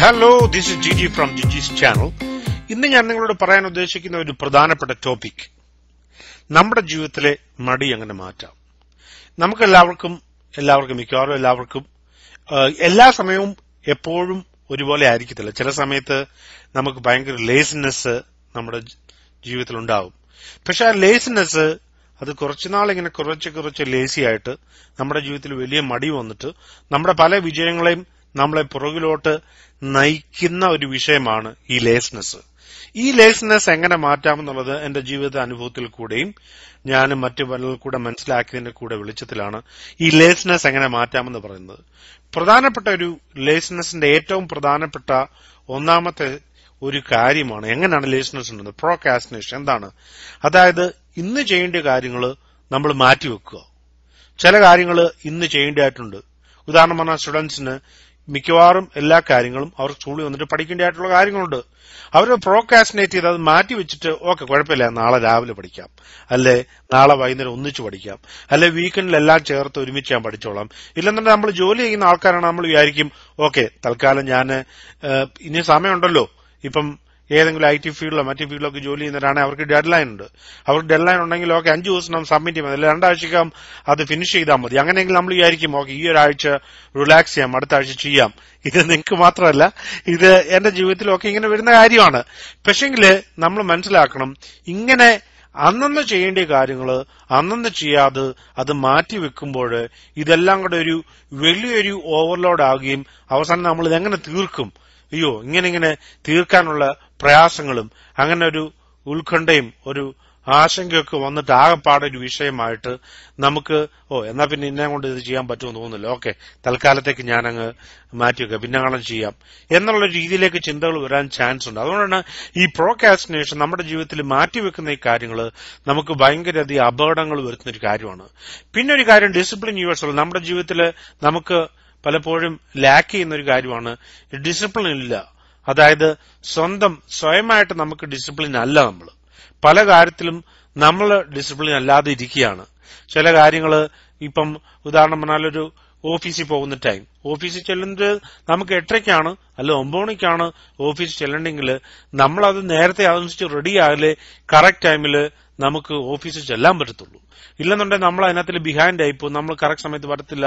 hello this G Giji from Giji's channel ഇന്ന് ഞാൻ നിങ്ങളോട് പറയാൻ ഉദ്ദേശിക്കുന്ന ഒരു പ്രധാനപ്പെട്ട ടോപ്പിക് നമ്മുടെ ജീവിതത്തിലെ മടി എങ്ങനെ മാറ്റാം നമുക്ക് എല്ലാവർക്കും എല്ലാവർക്കും മിക്കവാറും എല്ലാവർക്കും എല്ലാ സമയവും എപ്പോഴും ഒരുപോലെ ആയിരിക്കത്തില്ല ചില സമയത്ത് നമുക്ക് ഭയങ്കര ലേസിനെസ് നമ്മുടെ ജീവിതത്തിൽ ഉണ്ടാവും പക്ഷെ ആ ലേസിനെസ് അത് കുറച്ചുനാൾ ഇങ്ങനെ കുറച്ച് കുറച്ച് ലേസിയായിട്ട് നമ്മുടെ ജീവിതത്തിൽ വലിയ മടി വന്നിട്ട് നമ്മുടെ പല വിജയങ്ങളെയും നമ്മളെ പുറകിലോട്ട് നയിക്കുന്ന ഒരു വിഷയമാണ് ഈ ലേസ്നെസ് ഈ ലേസ്നെസ് എങ്ങനെ മാറ്റാമെന്നുള്ളത് എന്റെ ജീവിത അനുഭവത്തിൽ കൂടെയും ഞാനും മറ്റു പലരിൽ കൂടെ മനസ്സിലാക്കിയതിന്റെ കൂടെ വെളിച്ചത്തിലാണ് ഈ ലേസ്നെസ് എങ്ങനെ മാറ്റാമെന്ന് പറയുന്നത് പ്രധാനപ്പെട്ട ഒരു ലേസ്നെസിന്റെ ഏറ്റവും പ്രധാനപ്പെട്ട ഒന്നാമത്തെ ഒരു കാര്യമാണ് എങ്ങനെയാണ് ലേസ്നെസ് ഉണ്ടെന്നത് പ്രോകാസ്റ്റിനേഷൻ എന്താണ് അതായത് ഇന്ന് ചെയ്യേണ്ട കാര്യങ്ങൾ നമ്മൾ മാറ്റിവെക്കുക ചില കാര്യങ്ങൾ ഇന്ന് ചെയ്യേണ്ടതായിട്ടുണ്ട് ഉദാഹരണം പറഞ്ഞാൽ സ്റ്റുഡൻസിന് മിക്കവാറും എല്ലാ കാര്യങ്ങളും അവർ സ്കൂളിൽ വന്നിട്ട് പഠിക്കേണ്ടതായിട്ടുള്ള കാര്യങ്ങളുണ്ട് അവർ പ്രോക്കാസിനേറ്റ് ചെയ്ത് അത് മാറ്റി വെച്ചിട്ട് ഓക്കെ കുഴപ്പമില്ല നാളെ രാവിലെ പഠിക്കാം അല്ലെ നാളെ വൈകുന്നേരം ഒന്നിച്ച് പഠിക്കാം അല്ലെ വീക്കെൻഡിൽ എല്ലാം ചേർത്ത് ഒരുമിച്ച് ഞാൻ പഠിച്ചോളാം ഇല്ലെന്നുണ്ടെങ്കിൽ നമ്മൾ ജോലി ചെയ്യുന്ന ആൾക്കാരാണ് നമ്മൾ വിചാരിക്കും ഓക്കെ തൽക്കാലം ഞാൻ ഇനി സമയമുണ്ടല്ലോ ഇപ്പം ഏതെങ്കിലും ഐ ടി ഫീൽഡിലോ ഫീൽഡിലോ ഒക്കെ ജോലി ചെയ്യുന്നവരാണെങ്കിൽ അവർക്ക് ഡെഡ് ലൈൻ ഉണ്ട് അവർക്ക് ഡെഡ് ലൈൻ ഉണ്ടെങ്കിൽ ഓക്കെ അഞ്ച് ദിവസം സബ്മിറ്റ് ചെയ്യാം അല്ലെങ്കിൽ രണ്ടാഴ്ചക്കകം അത് ഫിനിഷ് ചെയ്താൽ മതി അങ്ങനെയെങ്കിൽ നമ്മൾ വിചാരിക്കും ഓക്കെ ഈ ഒരാഴ്ച റിലാക്സ് ചെയ്യാം അടുത്ത ആഴ്ച ചെയ്യാം ഇത് നിങ്ങൾക്ക് മാത്രമല്ല ഇത് എന്റെ ജീവിതത്തിലൊക്കെ ഇങ്ങനെ വരുന്ന കാര്യമാണ് പക്ഷെങ്കിൽ നമ്മൾ മനസ്സിലാക്കണം ഇങ്ങനെ അന്നന്ന് ചെയ്യേണ്ട കാര്യങ്ങൾ അന്നന്ന് ചെയ്യാതെ അത് മാറ്റി വെക്കുമ്പോൾ ഇതെല്ലാം കൂടെ ഒരു വലിയൊരു ഓവർലോഡ് ആവുകയും അവസാനം നമ്മൾ ഇതെങ്ങനെ തീർക്കും അയ്യോ ഇങ്ങനെ ഇങ്ങനെ തീർക്കാനുള്ള പ്രയാസങ്ങളും അങ്ങനെ ഒരു ഉത്കണ്ഠയും ഒരു ആശങ്കയൊക്കെ വന്നിട്ട് ആകെപ്പാടെ ഒരു വിഷയമായിട്ട് നമുക്ക് ഓ എന്നാ പിന്നെ ഇന്നെ കൊണ്ട് ഇത് ചെയ്യാൻ പറ്റുമെന്ന് തോന്നുന്നില്ല ഓക്കെ തൽക്കാലത്തേക്ക് ഞാനങ്ങ് മാറ്റിവെക്കുക പിന്നെ കാണാൻ ചെയ്യാം എന്നുള്ള രീതിയിലേക്ക് ചിന്തകൾ വരാൻ ചാൻസ് ഉണ്ട് അതുകൊണ്ടാണ് ഈ പ്രോകാസ്റ്റിനേഷൻ നമ്മുടെ ജീവിതത്തിൽ മാറ്റിവെക്കുന്ന ഈ കാര്യങ്ങൾ നമുക്ക് ഭയങ്കരധികം അപകടങ്ങൾ വരുത്തുന്ന ഒരു കാര്യമാണ് പിന്നെ ഒരു കാര്യം ഡിസിപ്ലിൻ യുവേഴ്സൽ നമ്മുടെ ജീവിതത്തിൽ നമുക്ക് പലപ്പോഴും ലാക്ക് ചെയ്യുന്ന ഒരു കാര്യമാണ് ഡിസിപ്ലിൻ ഇല്ല അതായത് സ്വന്തം സ്വയമായിട്ട് നമുക്ക് ഡിസിപ്ലിൻ അല്ല നമ്മൾ പല കാര്യത്തിലും നമ്മൾ ഡിസിപ്ലിൻ അല്ലാതെ ഇരിക്കുകയാണ് ചില കാര്യങ്ങൾ ഇപ്പം ഉദാഹരണം പറഞ്ഞാലൊരു ഓഫീസിൽ പോകുന്ന ടൈം ഓഫീസിൽ ചെല്ലുന്നത് നമുക്ക് എട്ടരയ്ക്കാണ് അല്ല ഒമ്പത് മണിക്കാണ് ഓഫീസിൽ ചെല്ലണമെങ്കിൽ നമ്മളത് നേരത്തെ അതനുസരിച്ച് ആകലേ കറക്റ്റ് ടൈമിൽ നമുക്ക് ഓഫീസിൽ ചെല്ലാൻ പറ്റത്തുള്ളൂ ഇല്ലെന്നുണ്ടെങ്കിൽ നമ്മൾ അതിനകത്തിൽ ബിഹൈൻഡ് ആയിപ്പോ നമ്മൾ കറക്റ്റ് സമയത്ത് വരത്തില്ല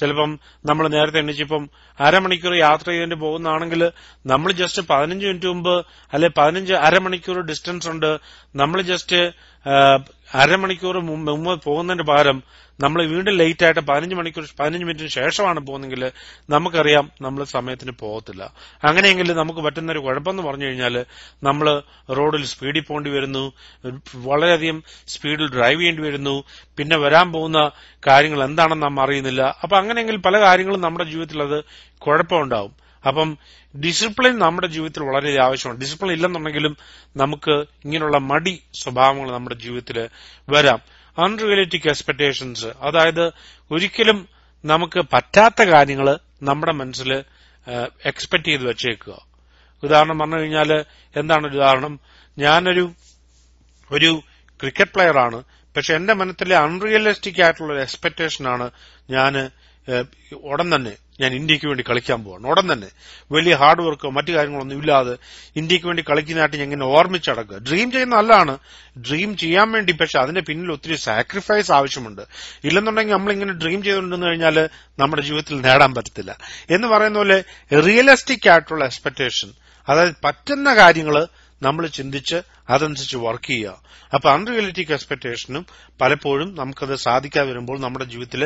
ചിലപ്പം നമ്മൾ നേരത്തെ എണ്ണിച്ചിപ്പം അരമണിക്കൂർ യാത്ര ചെയ്തിട്ട് പോകുന്നതാണെങ്കിൽ നമ്മൾ ജസ്റ്റ് പതിനഞ്ച് മിനിറ്റ് മുമ്പ് അല്ലെ പതിനഞ്ച് അരമണിക്കൂർ ഡിസ്റ്റൻസ് ഉണ്ട് നമ്മൾ ജസ്റ്റ് അരമണിക്കൂർ മുമ്പ് പോകുന്നതിന്റെ പോകുന്നതിന് പകരം നമ്മൾ വീണ്ടും ലേറ്റ് ആയിട്ട് പതിനഞ്ച് മണിക്കൂർ പതിനഞ്ച് മിനിറ്റിന് ശേഷമാണ് പോകുന്നെങ്കിൽ നമുക്കറിയാം നമ്മൾ സമയത്തിന് പോകത്തില്ല അങ്ങനെയെങ്കിൽ നമുക്ക് പറ്റുന്ന ഒരു എന്ന് പറഞ്ഞു കഴിഞ്ഞാൽ നമ്മൾ റോഡിൽ സ്പീഡിൽ പോകേണ്ടി വരുന്നു വളരെയധികം സ്പീഡിൽ ഡ്രൈവ് ചെയ്യേണ്ടി വരുന്നു പിന്നെ വരാൻ പോകുന്ന കാര്യങ്ങൾ എന്താണെന്ന് നാം അറിയുന്നില്ല അപ്പൊ അങ്ങനെയെങ്കിൽ പല കാര്യങ്ങളും നമ്മുടെ ജീവിതത്തിൽ അത് കുഴപ്പമുണ്ടാവും അപ്പം ഡിസിപ്ലിൻ നമ്മുടെ ജീവിതത്തിൽ വളരെ ആവശ്യമാണ് ഡിസിപ്ലിൻ ഇല്ലെന്നുണ്ടെങ്കിലും നമുക്ക് ഇങ്ങനെയുള്ള മടി സ്വഭാവങ്ങൾ നമ്മുടെ ജീവിതത്തിൽ വരാം അൺറിയലിറ്റിക് എക്സ്പെക്ടേഷൻസ് അതായത് ഒരിക്കലും നമുക്ക് പറ്റാത്ത കാര്യങ്ങൾ നമ്മുടെ മനസ്സിൽ എക്സ്പെക്ട് ചെയ്ത് വെച്ചേക്കുക ഉദാഹരണം പറഞ്ഞു കഴിഞ്ഞാൽ എന്താണ് ഉദാഹരണം ഞാനൊരു ഒരു ക്രിക്കറ്റ് പ്ലെയറാണ് പക്ഷെ എന്റെ മനസ്സിലെ അൺറിയലിസ്റ്റിക് ആയിട്ടുള്ള ഒരു എക്സ്പെക്ടേഷനാണ് ഞാൻ ഉടൻ തന്നെ ഞാൻ ഇന്ത്യക്ക് വേണ്ടി കളിക്കാൻ പോവാണ് ഉടൻ തന്നെ വലിയ ഹാർഡ് വർക്കോ മറ്റു കാര്യങ്ങളൊന്നും ഇല്ലാതെ ഇന്ത്യക്ക് വേണ്ടി കളിക്കുന്നതായിട്ട് ഞാൻ ഇങ്ങനെ ഓർമ്മിച്ചടക്കുക ഡ്രീം ചെയ്യുന്ന നല്ലതാണ് ഡ്രീം ചെയ്യാൻ വേണ്ടി പക്ഷെ അതിന്റെ പിന്നിൽ ഒത്തിരി സാക്രിഫൈസ് ആവശ്യമുണ്ട് ഇല്ലെന്നുണ്ടെങ്കിൽ നമ്മൾ ഇങ്ങനെ ഡ്രീം ചെയ്തുകൊണ്ടെന്ന് കഴിഞ്ഞാൽ നമ്മുടെ ജീവിതത്തിൽ നേടാൻ പറ്റത്തില്ല എന്ന് പറയുന്ന പോലെ റിയലിസ്റ്റിക് ആയിട്ടുള്ള എക്സ്പെക്ടേഷൻ അതായത് പറ്റുന്ന കാര്യങ്ങൾ നമ്മൾ ചിന്തിച്ച് അതനുസരിച്ച് വർക്ക് ചെയ്യുക അപ്പൊ അൺറിയലിറ്റിക് എക്സ്പെക്ടേഷനും പലപ്പോഴും നമുക്കത് സാധിക്കാൻ വരുമ്പോൾ നമ്മുടെ ജീവിതത്തിൽ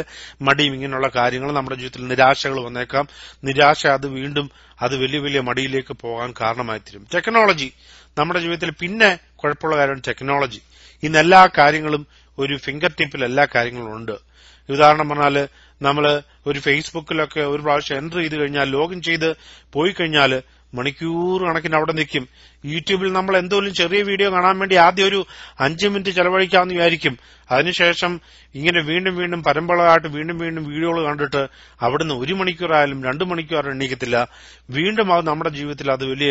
മടിയും ഇങ്ങനെയുള്ള കാര്യങ്ങൾ നമ്മുടെ ജീവിതത്തിൽ നിരാശകൾ വന്നേക്കാം നിരാശ അത് വീണ്ടും അത് വലിയ വലിയ മടിയിലേക്ക് പോകാൻ കാരണമായി തരും ടെക്നോളജി നമ്മുടെ ജീവിതത്തിൽ പിന്നെ കുഴപ്പമുള്ള കാര്യമാണ് ടെക്നോളജി ഇന്ന് എല്ലാ കാര്യങ്ങളും ഒരു ഫിംഗർ ടിപ്പിൽ എല്ലാ കാര്യങ്ങളും ഉണ്ട് ഉദാഹരണം പറഞ്ഞാൽ നമ്മൾ ഒരു ഫേസ്ബുക്കിലൊക്കെ ഒരു പ്രാവശ്യം എൻട്രി ചെയ്ത് കഴിഞ്ഞാൽ ലോഗിൻ ചെയ്ത് പോയി കഴിഞ്ഞാൽ മണിക്കൂർ കണക്കിന് അവിടെ നിൽക്കും യൂട്യൂബിൽ നമ്മൾ എന്തോലും ചെറിയ വീഡിയോ കാണാൻ വേണ്ടി ആദ്യം ഒരു അഞ്ച് മിനിറ്റ് ചെലവഴിക്കാമെന്ന് വിചാരിക്കും അതിനുശേഷം ഇങ്ങനെ വീണ്ടും വീണ്ടും പരമ്പരകളായിട്ട് വീണ്ടും വീണ്ടും വീഡിയോകൾ കണ്ടിട്ട് അവിടുന്ന് ഒരു മണിക്കൂറായാലും രണ്ടു മണിക്കൂർ എണ്ണീക്കത്തില്ല വീണ്ടും അത് നമ്മുടെ ജീവിതത്തിൽ അത് വലിയ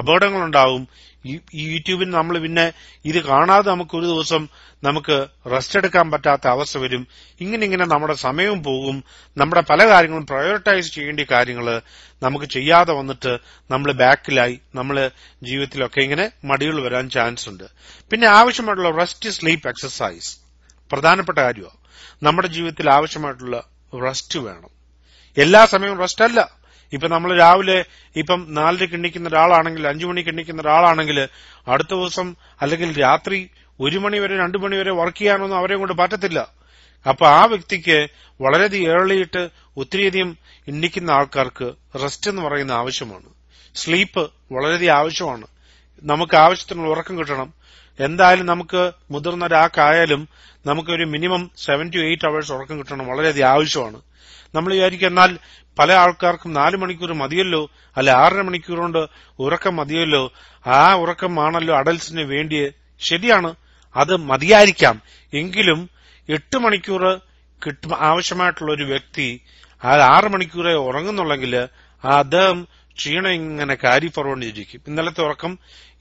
അപകടങ്ങളുണ്ടാവും ഈ യൂട്യൂബിൽ നമ്മൾ പിന്നെ ഇത് കാണാതെ നമുക്ക് ഒരു ദിവസം നമുക്ക് റെസ്റ്റ് എടുക്കാൻ പറ്റാത്ത അവസ്ഥ വരും ഇങ്ങനെ ഇങ്ങനെ നമ്മുടെ സമയവും പോകും നമ്മുടെ പല കാര്യങ്ങളും പ്രയോറിറ്റൈസ് ചെയ്യേണ്ട കാര്യങ്ങൾ നമുക്ക് ചെയ്യാതെ വന്നിട്ട് നമ്മൾ ബാക്കിലായി നമ്മൾ ജീവിതത്തിൽ കാര്യത്തിലൊക്കെ ഇങ്ങനെ മടികൾ വരാൻ ചാൻസ് ഉണ്ട് പിന്നെ ആവശ്യമായിട്ടുള്ള റെസ്റ്റ് സ്ലീപ്പ് എക്സസൈസ് പ്രധാനപ്പെട്ട കാര്യമാണ് നമ്മുടെ ജീവിതത്തിൽ ആവശ്യമായിട്ടുള്ള റെസ്റ്റ് വേണം എല്ലാ സമയവും റെസ്റ്റ് അല്ല ഇപ്പൊ നമ്മൾ രാവിലെ ഇപ്പം നാലരയ്ക്ക് കിണ്ണിക്കുന്ന ഒരാളാണെങ്കിൽ അഞ്ചു മണിക്ക് കിണ്ണിക്കുന്ന ഒരാളാണെങ്കിൽ അടുത്ത ദിവസം അല്ലെങ്കിൽ രാത്രി ഒരു മണി വരെ രണ്ടു മണി വരെ വർക്ക് ചെയ്യാനൊന്നും അവരെ കൊണ്ട് പറ്റത്തില്ല അപ്പൊ ആ വ്യക്തിക്ക് വളരെയധികം ഏളിയിട്ട് ഒത്തിരിയധികം ഇണ്ണിക്കുന്ന ആൾക്കാർക്ക് റെസ്റ്റ് എന്ന് പറയുന്ന ആവശ്യമാണ് സ്ലീപ്പ് വളരെയധികം ആവശ്യമാണ് നമുക്ക് ആവശ്യത്തിനുള്ള ഉറക്കം കിട്ടണം എന്തായാലും നമുക്ക് മുതിർന്ന ഒരാൾക്കായാലും നമുക്കൊരു minimum seven to eight hours ഉറക്കം കിട്ടണം വളരെയധികം ആവശ്യമാണ് നമ്മൾ വിചാരിക്കും എന്നാൽ പല ആൾക്കാർക്കും നാല് മണിക്കൂർ മതിയല്ലോ അല്ല ആറര മണിക്കൂർ കൊണ്ട് ഉറക്കം മതിയല്ലോ ആ ഉറക്കമാണല്ലോ അഡൽസിന് വേണ്ടി ശരിയാണ് അത് മതിയായിരിക്കാം എങ്കിലും എട്ട് മണിക്കൂർ കിട്ടും ആവശ്യമായിട്ടുള്ള ഒരു വ്യക്തി ആ ആറ് മണിക്കൂറെ ഉറങ്ങുന്നുള്ളെങ്കിൽ അദ്ദേഹം ക്ഷീണം ഇങ്ങനെ കാരി ഫോർവേണ്ടിരിക്കും ഇന്നലത്തെ ഉറക്കം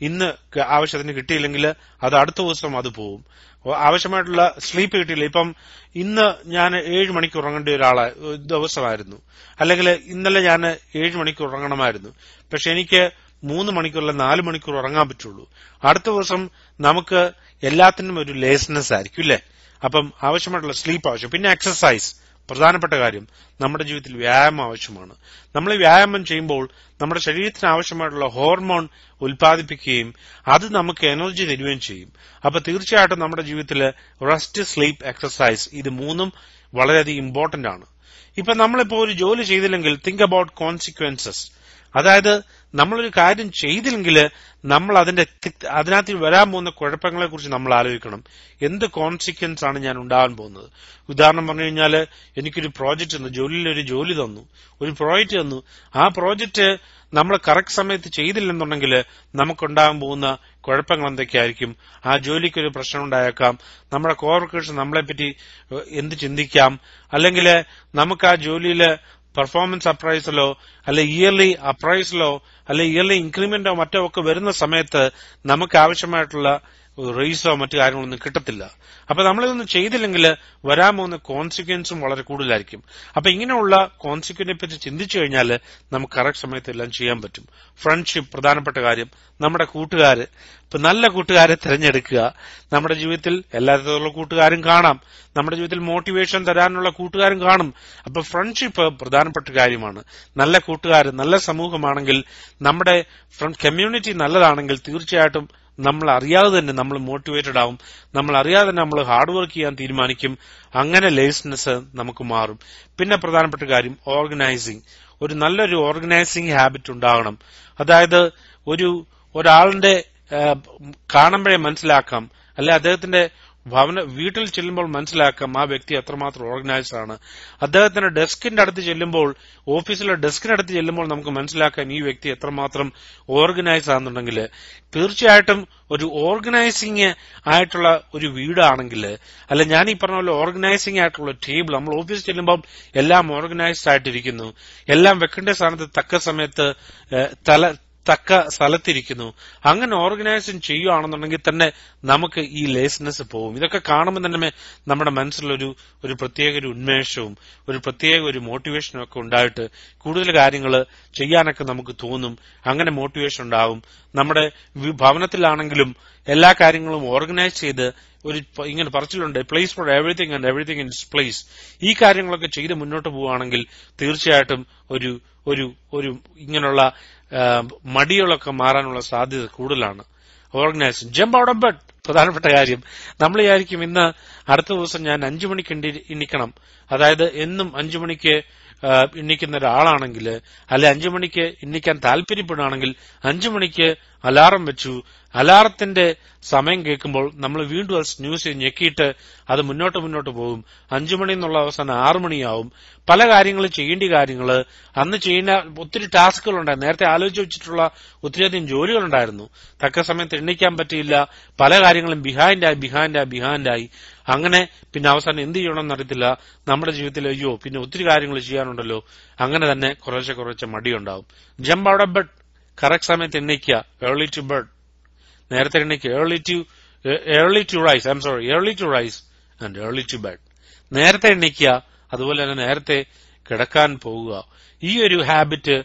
ഇന്ന് ആവശ്യത്തിന് കിട്ടിയില്ലെങ്കിൽ അത് അടുത്ത ദിവസം അത് പോവും ആവശ്യമായിട്ടുള്ള സ്ലീപ്പ് കിട്ടിയില്ല ഇപ്പം ഇന്ന് ഞാൻ ഏഴ് മണിക്ക് ഉറങ്ങേണ്ട ഒരാളെ ദിവസമായിരുന്നു അല്ലെങ്കിൽ ഇന്നലെ ഞാൻ ഏഴ് മണിക്ക് ഉറങ്ങണമായിരുന്നു പക്ഷെ എനിക്ക് മൂന്ന് മണിക്കൂറല്ല നാല് മണിക്കൂർ ഉറങ്ങാൻ പറ്റുള്ളൂ അടുത്ത ദിവസം നമുക്ക് എല്ലാത്തിനും ഒരു ലേസ്നെസ് ആയിരിക്കും അല്ലേ അപ്പം ആവശ്യമായിട്ടുള്ള സ്ലീപ്പ് ആവശ്യം പിന്നെ എക്സസൈസ് പ്രധാനപ്പെട്ട കാര്യം നമ്മുടെ ജീവിതത്തിൽ വ്യായാമം ആവശ്യമാണ് നമ്മൾ വ്യായാമം ചെയ്യുമ്പോൾ നമ്മുടെ ശരീരത്തിന് ആവശ്യമായിട്ടുള്ള ഹോർമോൺ ഉൽപ്പാദിപ്പിക്കുകയും അത് നമുക്ക് എനർജി തരികയും ചെയ്യും അപ്പൊ തീർച്ചയായിട്ടും നമ്മുടെ ജീവിതത്തിൽ റെസ്റ്റ് സ്ലീപ്പ് എക്സസൈസ് ഇത് മൂന്നും വളരെയധികം ഇമ്പോർട്ടന്റ് ആണ് ഇപ്പൊ നമ്മളിപ്പോ ഒരു ജോലി ചെയ്തില്ലെങ്കിൽ തിങ്ക് അബൌട്ട് കോൺസിക്വൻസസ് അതായത് നമ്മളൊരു കാര്യം ചെയ്തില്ലെങ്കിൽ നമ്മൾ അതിന്റെ അതിനകത്ത് വരാൻ പോകുന്ന കുഴപ്പങ്ങളെ കുറിച്ച് നമ്മൾ ആലോചിക്കണം എന്ത് കോൺസിക്വൻസ് ആണ് ഞാൻ ഉണ്ടാകാൻ പോകുന്നത് ഉദാഹരണം പറഞ്ഞു കഴിഞ്ഞാൽ എനിക്കൊരു പ്രോജക്റ്റ് തന്നു ജോലിയിൽ ഒരു ജോലി തന്നു ഒരു പ്രോജക്റ്റ് തന്നു ആ പ്രോജക്റ്റ് നമ്മൾ കറക്റ്റ് സമയത്ത് ചെയ്തില്ലെന്നുണ്ടെങ്കിൽ നമുക്കുണ്ടാകാൻ പോകുന്ന കുഴപ്പങ്ങൾ എന്തൊക്കെയായിരിക്കും ആ ജോലിക്ക് ഒരു പ്രശ്നം ഉണ്ടായേക്കാം നമ്മുടെ കോവർക്കേഴ്സ് നമ്മളെപ്പറ്റി എന്ത് ചിന്തിക്കാം അല്ലെങ്കിൽ നമുക്ക് ആ ജോലിയിൽ പെർഫോമൻസ് അപ്രൈസിലോ അല്ലെ ഇയർലി അപ്രൈസിലോ അല്ലെ ഇയർലി ഇൻക്രിമെന്റോ മറ്റോ ഒക്കെ വരുന്ന സമയത്ത് നമുക്ക് ആവശ്യമായിട്ടുള്ള റേസോ മറ്റു കാര്യങ്ങളൊന്നും കിട്ടത്തില്ല അപ്പൊ നമ്മളിതൊന്നും ചെയ്തില്ലെങ്കിൽ വരാൻ പോകുന്ന കോൺസിക്വൻസും വളരെ കൂടുതലായിരിക്കും അപ്പൊ ഇങ്ങനെയുള്ള കോൺസിക്വൻസിനെ പറ്റി ചിന്തിച്ചു കഴിഞ്ഞാൽ നമുക്ക് കറക്റ്റ് സമയത്ത് എല്ലാം ചെയ്യാൻ പറ്റും ഫ്രണ്ട്ഷിപ്പ് പ്രധാനപ്പെട്ട കാര്യം നമ്മുടെ കൂട്ടുകാർ ഇപ്പൊ നല്ല കൂട്ടുകാരെ തിരഞ്ഞെടുക്കുക നമ്മുടെ ജീവിതത്തിൽ എല്ലാ തരത്തിലുള്ള കൂട്ടുകാരും കാണാം നമ്മുടെ ജീവിതത്തിൽ മോട്ടിവേഷൻ തരാനുള്ള കൂട്ടുകാരും കാണും അപ്പൊ ഫ്രണ്ട്ഷിപ്പ് പ്രധാനപ്പെട്ട കാര്യമാണ് നല്ല കൂട്ടുകാർ നല്ല സമൂഹമാണെങ്കിൽ നമ്മുടെ കമ്മ്യൂണിറ്റി നല്ലതാണെങ്കിൽ തീർച്ചയായിട്ടും നമ്മൾ അറിയാതെ തന്നെ നമ്മൾ മോട്ടിവേറ്റഡ് ആവും നമ്മൾ അറിയാതെ തന്നെ നമ്മൾ ഹാർഡ് വർക്ക് ചെയ്യാൻ തീരുമാനിക്കും അങ്ങനെ ലേസ്നെസ് നമുക്ക് മാറും പിന്നെ പ്രധാനപ്പെട്ട കാര്യം ഓർഗനൈസിങ് ഒരു നല്ലൊരു ഓർഗനൈസിങ് ഹാബിറ്റ് ഉണ്ടാകണം അതായത് ഒരു ഒരാളിന്റെ കാണുമ്പോഴേ മനസ്സിലാക്കാം അല്ലെ അദ്ദേഹത്തിന്റെ ഭവന വീട്ടിൽ ചെല്ലുമ്പോൾ മനസ്സിലാക്കാം ആ വ്യക്തി എത്രമാത്രം ഓർഗനൈസ്ഡ് ആണ് അദ്ദേഹത്തിന്റെ ഡെസ്കിന്റെ അടുത്ത് ചെല്ലുമ്പോൾ ഓഫീസിലെ ഡെസ്കിനടുത്ത് ചെല്ലുമ്പോൾ നമുക്ക് മനസ്സിലാക്കാം ഈ വ്യക്തി എത്രമാത്രം ഓർഗനൈസ് ആണെന്നുണ്ടെങ്കിൽ തീർച്ചയായിട്ടും ഒരു ഓർഗനൈസിങ് ആയിട്ടുള്ള ഒരു വീടാണെങ്കിൽ അല്ല ഞാൻ ഈ പറഞ്ഞ പോലെ ഓർഗനൈസിങ് ആയിട്ടുള്ള ടേബിൾ നമ്മൾ ഓഫീസിൽ ചെല്ലുമ്പോൾ എല്ലാം ഓർഗനൈസ്ഡ് ആയിട്ടിരിക്കുന്നു എല്ലാം വെക്കേണ്ട സ്ഥാനത്ത് തക്ക സമയത്ത് തല തക്ക സ്ഥലത്തിരിക്കുന്നു അങ്ങനെ ഓർഗനൈസ് ചെയ്യുകയാണെന്നുണ്ടെങ്കിൽ തന്നെ നമുക്ക് ഈ ലേസ്നെസ് പോവും ഇതൊക്കെ കാണുമ്പോൾ തന്നെ നമ്മുടെ മനസ്സിലൊരു ഒരു പ്രത്യേക ഒരു ഉന്മേഷവും ഒരു പ്രത്യേക ഒരു മോട്ടിവേഷനും ഒക്കെ ഉണ്ടായിട്ട് കൂടുതൽ കാര്യങ്ങൾ ചെയ്യാനൊക്കെ നമുക്ക് തോന്നും അങ്ങനെ മോട്ടിവേഷൻ ഉണ്ടാവും നമ്മുടെ ഭവനത്തിലാണെങ്കിലും എല്ലാ കാര്യങ്ങളും ഓർഗനൈസ് ചെയ്ത് ഒരു ഇങ്ങനെ പറച്ചിലുണ്ട് place for everything and everything in place ഈ കാര്യങ്ങളൊക്കെ ചെയ്ത് മുന്നോട്ട് പോവുകയാണെങ്കിൽ തീർച്ചയായിട്ടും ഒരു ഒരു ഒരു ഇങ്ങനെയുള്ള മടികളൊക്കെ മാറാനുള്ള സാധ്യത കൂടുതലാണ് organise jump out of bed പ്രധാനപ്പെട്ട കാര്യം നമ്മൾ വിചാരിക്കും ഇന്ന് അടുത്ത ദിവസം ഞാൻ അഞ്ചു മണിക്ക് എണ്ണിക്കണം അതായത് എന്നും അഞ്ചു മണിക്ക് എണ്ണിക്കുന്ന ഒരാളാണെങ്കിൽ അല്ലെ അഞ്ചു മണിക്ക് എണ്ണിക്കാൻ താല്പര്യപ്പെടുകയാണെങ്കിൽ അഞ്ചു മണിക്ക് അലാറം വെച്ചു അലാറത്തിന്റെ സമയം കേൾക്കുമ്പോൾ നമ്മൾ വീണ്ടും അത് ന്യൂസ് ഞെക്കിയിട്ട് അത് മുന്നോട്ട് മുന്നോട്ട് പോകും അഞ്ചു മണി എന്നുള്ള അവസാനം ആറു മണിയാവും പല കാര്യങ്ങൾ ചെയ്യേണ്ട കാര്യങ്ങൾ അന്ന് ചെയ്യുന്ന ഒത്തിരി ടാസ്കുകൾ ഉണ്ടായിരുന്നു നേരത്തെ ആലോചിച്ച് വെച്ചിട്ടുള്ള ഒത്തിരിയധികം ഉണ്ടായിരുന്നു തക്ക സമയത്ത് എണ്ണിക്കാൻ പറ്റിയില്ല പല കാര്യങ്ങളും ബിഹാൻഡായി ബിഹാൻഡായി ബിഹാൻഡായി അങ്ങനെ പിന്നെ അവസാനം എന്ത് ചെയ്യണമെന്ന് അറിയത്തില്ല നമ്മുടെ ജീവിതത്തിൽ അയ്യോ പിന്നെ ഒത്തിരി കാര്യങ്ങൾ ചെയ്യാനുണ്ടല്ലോ അങ്ങനെ തന്നെ കുറേശ്ശെ കുറേശ്ശെ മടിയുണ്ടാവും ജമ്പ് ഔട്ട് ബട്ട് കറക്റ്റ് സമയത്ത് എണ്ണിക്കുക ഏർലി ടു ബെഡ് നേരത്തെ എണ്ണിക്കുക early to early to rise I am sorry early to rise and early to bed നേരത്തെ എണ്ണിക്കുക അതുപോലെ തന്നെ നേരത്തെ കിടക്കാൻ പോകുക ഈ ഒരു ഹാബിറ്റ്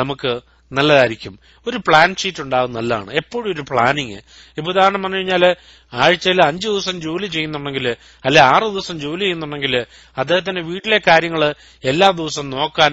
നമുക്ക് നല്ലതായിരിക്കും ഒരു പ്ലാൻ ഷീറ്റ് ഉണ്ടാവും നല്ലതാണ് എപ്പോഴും ഒരു പ്ലാനിങ് ഇപ്പൊ ഉദാഹരണം പറഞ്ഞു കഴിഞ്ഞാൽ ആഴ്ചയിൽ അഞ്ചു ദിവസം ജോലി ചെയ്യുന്നുണ്ടെങ്കിൽ അല്ലെ ആറ് ദിവസം ജോലി ചെയ്യുന്നുണ്ടെങ്കിൽ അദ്ദേഹത്തിന്റെ വീട്ടിലെ കാര്യങ്ങൾ എല്ലാ ദിവസവും നോക്കാൻ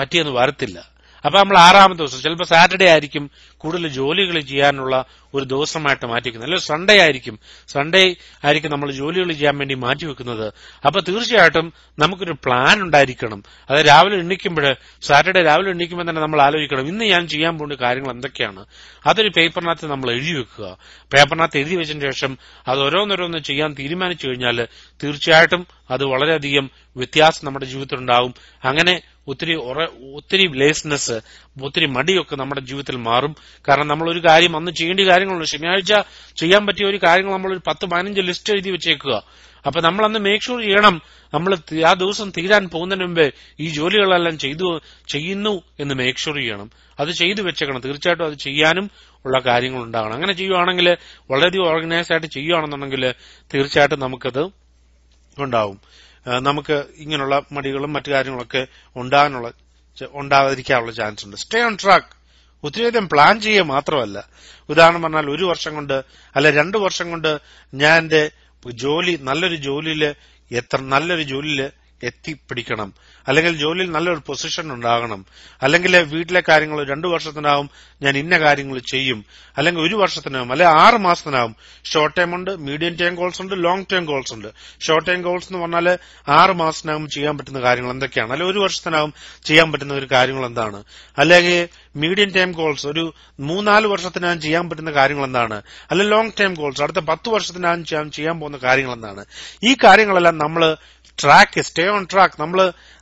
പറ്റിയെന്ന് വരത്തില്ല അപ്പൊ നമ്മൾ ആറാമത്തെ ദിവസം ചിലപ്പോൾ സാറ്റർഡേ ആയിരിക്കും കൂടുതൽ ജോലികൾ ചെയ്യാനുള്ള ഒരു ദിവസമായിട്ട് മാറ്റിവെക്കുന്നത് അല്ലെങ്കിൽ സൺഡേ ആയിരിക്കും സൺഡേ ആയിരിക്കും നമ്മൾ ജോലികൾ ചെയ്യാൻ വേണ്ടി മാറ്റിവെക്കുന്നത് അപ്പൊ തീർച്ചയായിട്ടും നമുക്കൊരു പ്ലാൻ ഉണ്ടായിരിക്കണം അത് രാവിലെ എണ്ണിക്കുമ്പോൾ സാറ്റർഡേ രാവിലെ എണ്ണിക്കുമ്പോൾ തന്നെ നമ്മൾ ആലോചിക്കണം ഇന്ന് ഞാൻ ചെയ്യാൻ പോകുന്ന കാര്യങ്ങൾ എന്തൊക്കെയാണ് അതൊരു പേപ്പറിനകത്ത് നമ്മൾ എഴുതി വെക്കുക പേപ്പറിനകത്ത് എഴുതി വെച്ചതിന് ശേഷം അത് ഓരോന്നോരോന്ന് ചെയ്യാൻ തീരുമാനിച്ചു കഴിഞ്ഞാൽ തീർച്ചയായിട്ടും അത് വളരെയധികം വ്യത്യാസം നമ്മുടെ ജീവിതത്തിൽ അങ്ങനെ ഒത്തിരി ഒത്തിരി ലേസ്നെസ് ഒത്തിരി മടിയൊക്കെ നമ്മുടെ ജീവിതത്തിൽ മാറും കാരണം നമ്മൾ ഒരു കാര്യം അന്ന് ചെയ്യേണ്ട കാര്യങ്ങളുണ്ട് ശനിയാഴ്ച ചെയ്യാൻ പറ്റിയ ഒരു കാര്യങ്ങൾ നമ്മൾ ഒരു പത്ത് പതിനഞ്ച് ലിസ്റ്റ് എഴുതി വെച്ചേക്കുക അപ്പൊ നമ്മൾ അന്ന് മേക്ക് ഷുർ ചെയ്യണം നമ്മൾ ആ ദിവസം തീരാൻ പോകുന്നതിന് മുമ്പേ ഈ ജോലികളെല്ലാം ചെയ്തു ചെയ്യുന്നു എന്ന് മേക്ക് ഷുർ ചെയ്യണം അത് ചെയ്തു വെച്ചേക്കണം തീർച്ചയായിട്ടും അത് ചെയ്യാനും ഉള്ള കാര്യങ്ങൾ ഉണ്ടാകണം അങ്ങനെ ചെയ്യുവാണെങ്കിൽ വളരെയധികം ഓർഗനൈസ് ആയിട്ട് ചെയ്യുകയാണെന്നുണ്ടെങ്കിൽ തീർച്ചയായിട്ടും നമുക്കത് ഉണ്ടാവും നമുക്ക് ഇങ്ങനെയുള്ള മടികളും മറ്റു കാര്യങ്ങളൊക്കെ ഉണ്ടാകാനുള്ള ഉണ്ടാകാതിരിക്കാനുള്ള ചാൻസ് ഉണ്ട് സ്റ്റേ ഓൺ ട്രാക്ക് ഒത്തിരിയധികം പ്ലാൻ ചെയ്യുക മാത്രമല്ല ഉദാഹരണം പറഞ്ഞാൽ ഒരു വർഷം കൊണ്ട് അല്ലെ രണ്ടു വർഷം കൊണ്ട് ഞാൻ എന്റെ ജോലി നല്ലൊരു ജോലിയിൽ എത്ര നല്ലൊരു ജോലിയിൽ എത്തിപ്പിടിക്കണം അല്ലെങ്കിൽ ജോലിയിൽ നല്ലൊരു പൊസിഷൻ ഉണ്ടാകണം അല്ലെങ്കിൽ വീട്ടിലെ കാര്യങ്ങൾ രണ്ടു വർഷത്തിനാവും ഞാൻ ഇന്ന കാര്യങ്ങൾ ചെയ്യും അല്ലെങ്കിൽ ഒരു വർഷത്തിനാവും അല്ലെങ്കിൽ ആറ് മാസത്തിനാവും ഷോർട്ട് ടൈം ഉണ്ട് മീഡിയം ടൈം ഗോൾസ് ഉണ്ട് ലോങ് ടൈം ഗോൾസ് ഉണ്ട് ഷോർട്ട് ടൈം ഗോൾസ് എന്ന് പറഞ്ഞാൽ ആറ് മാസത്തിനാവും ചെയ്യാൻ പറ്റുന്ന കാര്യങ്ങൾ എന്തൊക്കെയാണ് അല്ലെങ്കിൽ ഒരു വർഷത്തിനാവും ചെയ്യാൻ പറ്റുന്ന ഒരു കാര്യങ്ങൾ എന്താണ് അല്ലെങ്കിൽ മീഡിയം ടൈം ഗോൾസ് ഒരു മൂന്നാല് വർഷത്തിനകം ചെയ്യാൻ പറ്റുന്ന കാര്യങ്ങൾ എന്താണ് അല്ലെ ലോങ് ടൈം ഗോൾസ് അടുത്ത പത്ത് വർഷത്തിനകം ചെയ്യാൻ ചെയ്യാൻ പോകുന്ന കാര്യങ്ങൾ എന്താണ് ഈ കാര്യങ്ങളെല്ലാം നമ്മൾ ട്രാക്ക് സ്റ്റേ ഓൺ ട്രാക്ക് നമ്മൾ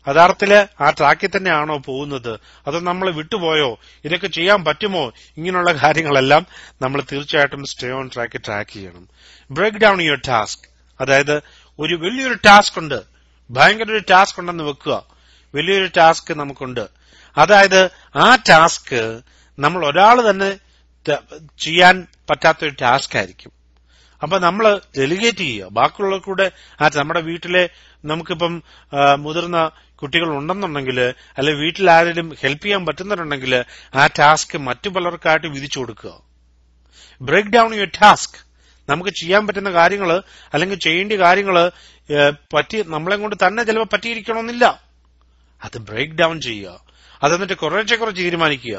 യഥാർത്ഥത്തില് ആ ട്രാക്കിൽ തന്നെയാണോ പോകുന്നത് അതോ നമ്മൾ വിട്ടുപോയോ ഇതൊക്കെ ചെയ്യാൻ പറ്റുമോ ഇങ്ങനെയുള്ള കാര്യങ്ങളെല്ലാം നമ്മൾ തീർച്ചയായിട്ടും സ്റ്റേ ഓൺ ട്രാക്ക് ട്രാക്ക് ചെയ്യണം ബ്രേക്ക് ഡൗൺ യുവർ ടാസ്ക് അതായത് ഒരു വലിയൊരു ടാസ്ക് ഉണ്ട് ഭയങ്കര ഒരു ടാസ്ക് ഉണ്ടെന്ന് വെക്കുക വലിയൊരു ടാസ്ക് നമുക്കുണ്ട് അതായത് ആ ടാസ്ക് നമ്മൾ ഒരാൾ തന്നെ ചെയ്യാൻ പറ്റാത്തൊരു ടാസ്ക് ആയിരിക്കും അപ്പൊ നമ്മൾ ഡെലിഗേറ്റ് ചെയ്യുക ബാക്കിയുള്ള കൂടെ ആ നമ്മുടെ വീട്ടിലെ നമുക്കിപ്പം മുതിർന്ന കുട്ടികൾ ഉണ്ടെന്നുണ്ടെങ്കിൽ അല്ലെ വീട്ടിൽ ആരെങ്കിലും ഹെൽപ്പ് ചെയ്യാൻ പറ്റുന്നുണ്ടെങ്കിൽ ആ ടാസ്ക് മറ്റു പലർക്കായിട്ട് വിധിച്ചു കൊടുക്കുക ബ്രേക്ക് ഡൗൺ യുവർ ടാസ്ക് നമുക്ക് ചെയ്യാൻ പറ്റുന്ന കാര്യങ്ങൾ അല്ലെങ്കിൽ ചെയ്യേണ്ട കാര്യങ്ങൾ പറ്റി നമ്മളെ കൊണ്ട് തന്നെ ചിലപ്പോൾ പറ്റിയിരിക്കണമെന്നില്ല അത് ബ്രേക്ക് ഡൗൺ ചെയ്യുക അതെന്നിട്ട് കുറേശ്ശെ കുറച്ച് തീരുമാനിക്കുക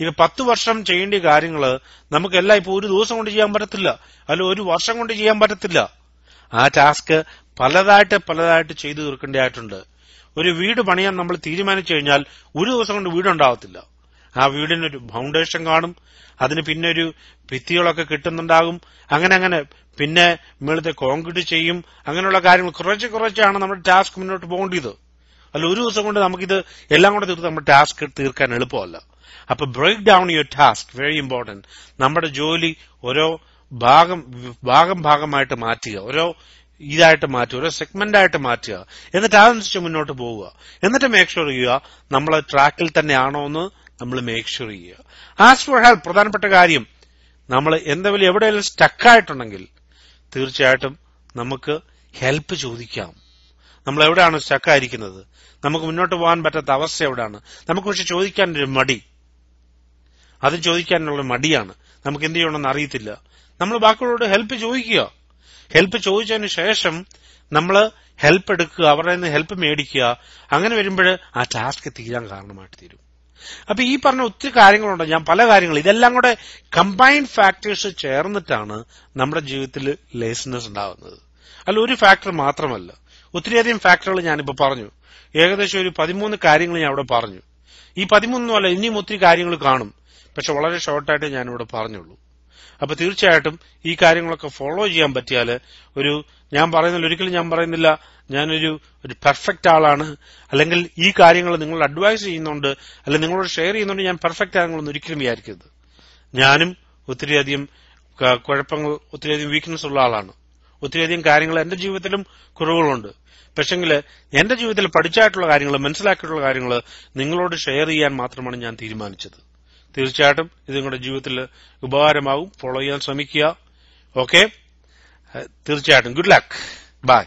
ഇനി പത്ത് വർഷം ചെയ്യേണ്ട കാര്യങ്ങൾ നമുക്കെല്ലാം ഇപ്പൊ ഒരു ദിവസം കൊണ്ട് ചെയ്യാൻ പറ്റത്തില്ല അല്ല ഒരു വർഷം കൊണ്ട് ചെയ്യാൻ പറ്റത്തില്ല ആ ടാസ്ക് പലതായിട്ട് പലതായിട്ട് ചെയ്തു തീർക്കേണ്ടതായിട്ടുണ്ട് ഒരു വീട് പണിയാൻ നമ്മൾ തീരുമാനിച്ചു കഴിഞ്ഞാൽ ഒരു ദിവസം കൊണ്ട് വീടുണ്ടാവത്തില്ല ആ വീടിനൊരു ഫൗണ്ടേഷൻ കാണും അതിന് പിന്നെ ഒരു ഭിത്തികളൊക്കെ കിട്ടുന്നുണ്ടാകും അങ്ങനെ അങ്ങനെ പിന്നെ മേളത്തെ കോൺക്രീറ്റ് ചെയ്യും അങ്ങനെയുള്ള കാര്യങ്ങൾ കുറച്ച് കുറച്ചാണ് നമ്മുടെ ടാസ്ക് മുന്നോട്ട് പോകേണ്ടത് അല്ല ഒരു ദിവസം കൊണ്ട് നമുക്കിത് എല്ലാം കൂടെ തീർത്ത് നമ്മുടെ ടാസ്ക് തീർക്കാൻ എളുപ്പമല്ല അപ്പൊ break down your task very important നമ്മുടെ ജോലി ഓരോ ഭാഗം ഭാഗം ഭാഗമായിട്ട് മാറ്റുക ഓരോ ഇതായിട്ട് മാറ്റുക ഓരോ സെഗ്മെന്റ് ആയിട്ട് മാറ്റുക എന്നിട്ട് അതനുസരിച്ച് മുന്നോട്ട് പോവുക എന്നിട്ട് മേക്ക് ഷുവർ ചെയ്യുക നമ്മൾ ട്രാക്കിൽ തന്നെയാണോ എന്ന് നമ്മൾ മേക്ക് ഷുവർ ചെയ്യുക ആസ് ഫോർ ഹെൽപ്പ് പ്രധാനപ്പെട്ട കാര്യം നമ്മൾ എന്തെങ്കിലും എവിടെയെങ്കിലും സ്റ്റക്കായിട്ടുണ്ടെങ്കിൽ തീർച്ചയായിട്ടും നമുക്ക് ഹെൽപ്പ് ചോദിക്കാം നമ്മൾ എവിടെയാണ് സ്റ്റക്കായിരിക്കുന്നത് നമുക്ക് മുന്നോട്ട് പോകാൻ പറ്റാത്ത അവസ്ഥ എവിടെയാണ് നമുക്ക് പക്ഷെ ചോദിക്കാനൊരു മടി അത് ചോദിക്കാനുള്ള മടിയാണ് നമുക്ക് എന്ത് ചെയ്യണമെന്ന് അറിയത്തില്ല നമ്മൾ ബാക്കിയുള്ളവരോട് ഹെൽപ്പ് ചോദിക്കുക ഹെൽപ്പ് ചോദിച്ചതിന് ശേഷം നമ്മൾ ഹെൽപ്പ് എടുക്കുക അവരുടെ നിന്ന് ഹെൽപ്പ് മേടിക്കുക അങ്ങനെ വരുമ്പോൾ ആ ടാസ്ക് തീരാൻ കാരണമായിട്ട് തീരും അപ്പൊ ഈ പറഞ്ഞ ഒത്തിരി കാര്യങ്ങളുണ്ട് ഞാൻ പല കാര്യങ്ങൾ ഇതെല്ലാം കൂടെ കമ്പൈൻഡ് ഫാക്ടേഴ്സ് ചേർന്നിട്ടാണ് നമ്മുടെ ജീവിതത്തിൽ ലേസിനെസ് ഉണ്ടാകുന്നത് അല്ല ഒരു ഫാക്ടർ മാത്രമല്ല ഒത്തിരിയധികം ഫാക്ടറുകൾ ഞാനിപ്പോൾ പറഞ്ഞു ഏകദേശം ഒരു പതിമൂന്ന് കാര്യങ്ങൾ ഞാൻ അവിടെ പറഞ്ഞു ഈ അല്ല ഇനിയും ഒത്തിരി കാര്യങ്ങൾ കാണും പക്ഷെ വളരെ ഷോർട്ടായിട്ട് ഞാനിവിടെ പറഞ്ഞുള്ളൂ അപ്പൊ തീർച്ചയായിട്ടും ഈ കാര്യങ്ങളൊക്കെ ഫോളോ ചെയ്യാൻ പറ്റിയാൽ ഒരു ഞാൻ പറയുന്നില്ല ഒരിക്കലും ഞാൻ പറയുന്നില്ല ഞാനൊരു ഒരു പെർഫെക്റ്റ് ആളാണ് അല്ലെങ്കിൽ ഈ കാര്യങ്ങൾ നിങ്ങൾ അഡ്വൈസ് ചെയ്യുന്നുണ്ട് അല്ലെങ്കിൽ നിങ്ങളോട് ഷെയർ ചെയ്യുന്നുണ്ട് ഞാൻ പെർഫെക്റ്റ് ആണെന്നൊന്നും ഒരിക്കലും വിചാരിക്കരുത് ഞാനും ഒത്തിരിയധികം കുഴപ്പങ്ങൾ ഒത്തിരിയധികം വീക്ക്നെസ് ഉള്ള ആളാണ് ഒത്തിരിയധികം കാര്യങ്ങൾ എന്റെ ജീവിതത്തിലും കുറവുകളുണ്ട് പക്ഷെങ്കിൽ എന്റെ ജീവിതത്തിൽ പഠിച്ചായിട്ടുള്ള കാര്യങ്ങൾ മനസ്സിലാക്കിയിട്ടുള്ള കാര്യങ്ങൾ നിങ്ങളോട് ഷെയർ ചെയ്യാൻ മാത്രമാണ് ഞാൻ തീരുമാനിച്ചത് തീർച്ചയായിട്ടും ഇത് നിങ്ങളുടെ ജീവിതത്തിൽ ഉപകാരമാവും ഫോളോ ചെയ്യാൻ ശ്രമിക്കുക ഓക്കെ തീർച്ചയായിട്ടും ഗുഡ് ലക്ക് ബൈ